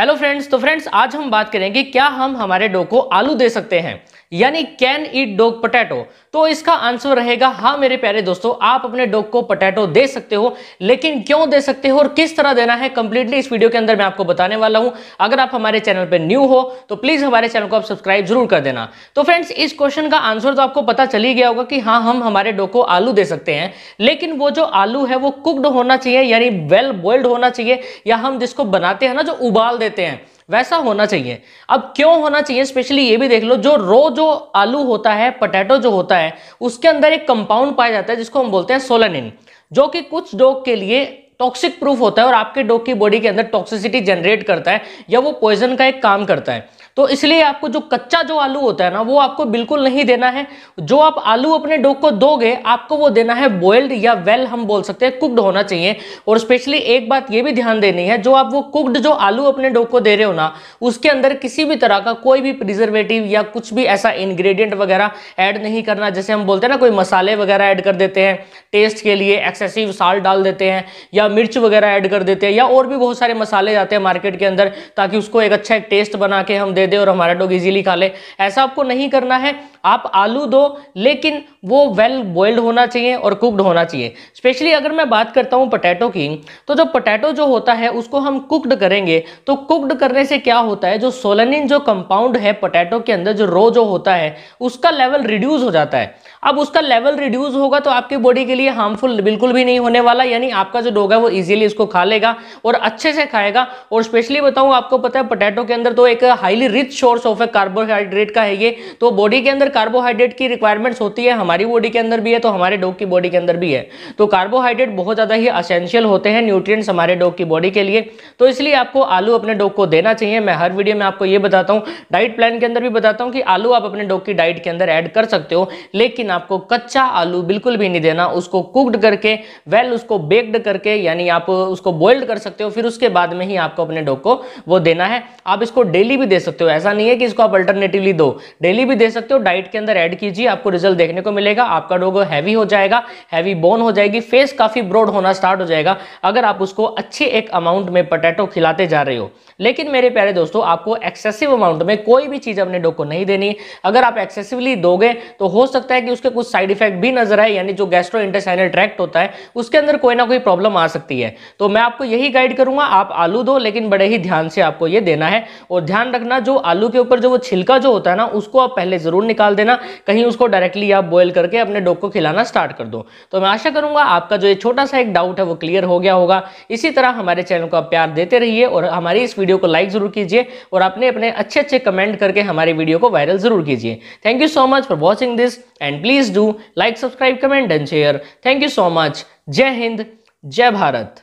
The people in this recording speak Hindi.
हेलो फ्रेंड्स तो फ्रेंड्स आज हम बात करेंगे क्या हम हमारे डो को आलू दे सकते हैं यानी कैन ईट डॉग पोटैटो तो इसका आंसर रहेगा हाँ मेरे प्यारे दोस्तों आप अपने डॉग को पोटैटो दे सकते हो लेकिन क्यों दे सकते हो और किस तरह देना है कंप्लीटली इस वीडियो के अंदर मैं आपको बताने वाला हूं अगर आप हमारे चैनल पर न्यू हो तो प्लीज हमारे चैनल को आप सब्सक्राइब जरूर कर देना तो फ्रेंड्स इस क्वेश्चन का आंसर तो आपको पता चल ही गया होगा कि हाँ हम हमारे डॉग को आलू दे सकते हैं लेकिन वो जो आलू है वो कुकड होना चाहिए यानी वेल बॉइल्ड होना चाहिए या हम जिसको बनाते हैं ना जो उबाल देते हैं वैसा होना चाहिए अब क्यों होना चाहिए स्पेशली ये भी देख लो जो रो जो आलू होता है पोटैटो जो होता है उसके अंदर एक कंपाउंड पाया जाता है जिसको हम बोलते हैं सोलनिन जो कि कुछ डॉग के लिए टॉक्सिक प्रूफ होता है और आपके डॉग की बॉडी के अंदर टॉक्सिसिटी जनरेट करता है या वो पॉइजन का एक काम करता है तो इसलिए आपको जो कच्चा जो आलू होता है ना वो आपको बिल्कुल नहीं देना है जो आप आलू अपने डॉग को दोगे आपको वो देना है बॉइल्ड या वेल हम बोल सकते हैं कुक्ड होना चाहिए और स्पेशली एक बात ये भी ध्यान देनी है जो आप वो कुक्ड जो आलू अपने डॉग को दे रहे हो ना उसके अंदर किसी भी तरह का कोई भी प्रिजर्वेटिव या कुछ भी ऐसा इन्ग्रीडियंट वगैरह ऐड नहीं करना जैसे हम बोलते हैं ना कोई मसाले वगैरह ऐड कर देते हैं टेस्ट के लिए एक्सेसिव साल्ट डाल देते हैं या मिर्च वगैरह ऐड कर देते हैं या और भी बहुत सारे मसाले जाते हैं मार्केट के अंदर ताकि उसको एक अच्छा एक टेस्ट बना के हम दे दें और हमारा डॉग इजीली खा ले ऐसा आपको नहीं करना है आप आलू दो लेकिन वो वेल बॉइल्ड होना चाहिए और कुकड होना चाहिए स्पेशली अगर मैं बात करता हूँ पटैटो की तो जो पटैटो जो होता है उसको हम कुकड करेंगे तो कुकड करने से क्या होता है जो सोलनिन जो कंपाउंड है पटैटो के अंदर जो रो जो होता है उसका लेवल रिड्यूस हो जाता है अब उसका लेवल रिड्यूस होगा तो आपकी बॉडी के लिए हार्मफुल बिल्कुल भी नहीं होने वाला यानी आपका जो डोग है वो इजीली इसको खा लेगा और अच्छे से खाएगा और स्पेशली बताऊँ आपको पता है पोटैटो के अंदर तो एक highly rich source of a carbohydrate का है ये तो बॉडी के अंदर कार्बोहाइड्रेट की रिक्वायरमेंट्स होती है हमारी बॉडी के अंदर भी है तो हमारे डोग की बॉडी के अंदर भी है तो कार्बोहाइड्रेट बहुत ज़्यादा ही असेंशियल होते हैं न्यूट्रिय हमारे डोग की बॉडी के लिए तो इसलिए आपको आलू अपने डोग को देना चाहिए मैं हर वीडियो में आपको ये बताता हूँ डाइट प्लान के अंदर भी बताता हूँ कि आलू आप अपने डोग की डाइट के अंदर ऐड कर सकते हो लेकिन आपको कच्चा आलू बिल्कुल भी नहीं देना उसको कुकड करके वेल उसको बेक्ड करके यानी आप उसको बॉइल्ड कर सकते हो फिर उसके बाद में ही आपको अपने डॉग को वो देना है आप इसको डेली भी दे सकते हो ऐसा नहीं है कि इसको आप अल्टरनेटिवली दो डेली भी दे सकते हो डाइट के अंदर ऐड कीजिए आपको रिजल्ट देखने को मिलेगा आपका डॉग हैवी हो जाएगा हैवी बोन हो जाएगी फेस काफी ब्रॉड होना स्टार्ट हो जाएगा अगर आप उसको अच्छे एक अमाउंट में पोटैटो खिलाते जा रहे हो लेकिन मेरे प्यारे दोस्तों आपको एक्सेसिव अमाउंट में कोई भी चीज़ अपने डॉग को नहीं देनी अगर आप एक्सेसिवली दोगे तो हो सकता है कि उसके कुछ साइड इफेक्ट भी नजर आए यानी जो गैस्ट्रो इंटेसाइनल ट्रैक्ट होता है उसके अंदर कोई ना कोई प्रॉब्लम आ सकती है तो मैं आपको यही गाइड करूंगा आप आलू दो लेकिन बड़े ही ध्यान से आपको यह देना है और ध्यान रखना जो आलू के ऊपर जो वो छिलका जो होता है ना उसको आप पहले ज़रूर निकाल देना कहीं उसको डायरेक्टली आप बॉयल करके अपने डॉग को खिलाना स्टार्ट कर दो तो मैं आशा करूंगा आपका जो ये छोटा सा एक डाउट है वो क्लियर हो गया होगा इसी तरह हमारे चैनल को आप प्यार देते रहिए और हमारी इस वीडियो वीडियो को लाइक जरूर कीजिए और अपने अपने अच्छे अच्छे कमेंट करके हमारे वीडियो को वायरल जरूर कीजिए thank you so much for watching this and please do like subscribe comment and share thank you so much जय हिंद जय भारत